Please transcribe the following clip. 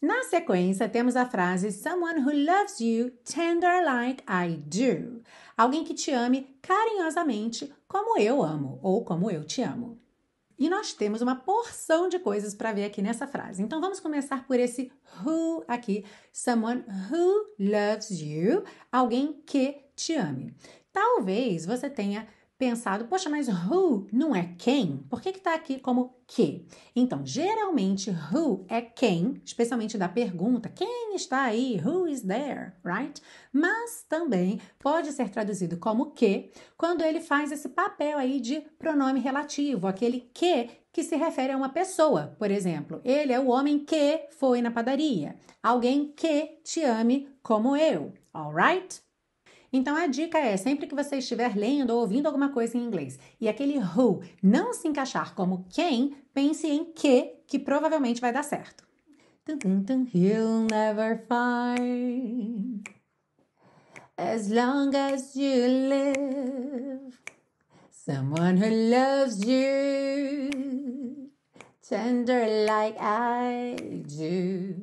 Na sequência, temos a frase Someone who loves you tender like I do. Alguém que te ame carinhosamente como eu amo ou como eu te amo. E nós temos uma porção de coisas para ver aqui nessa frase. Então vamos começar por esse who aqui. Someone who loves you. Alguém que te ame. Talvez você tenha pensado, poxa, mas who não é quem? Por que está aqui como que? Então, geralmente, who é quem, especialmente da pergunta, quem está aí? Who is there? Right? Mas também pode ser traduzido como que quando ele faz esse papel aí de pronome relativo, aquele que que se refere a uma pessoa. Por exemplo, ele é o homem que foi na padaria, alguém que te ame como eu. Alright? Então a dica é, sempre que você estiver lendo ou ouvindo alguma coisa em inglês e aquele who não se encaixar como quem, pense em que, que provavelmente vai dar certo. He'll never find as long as you live someone who loves you tender like I do.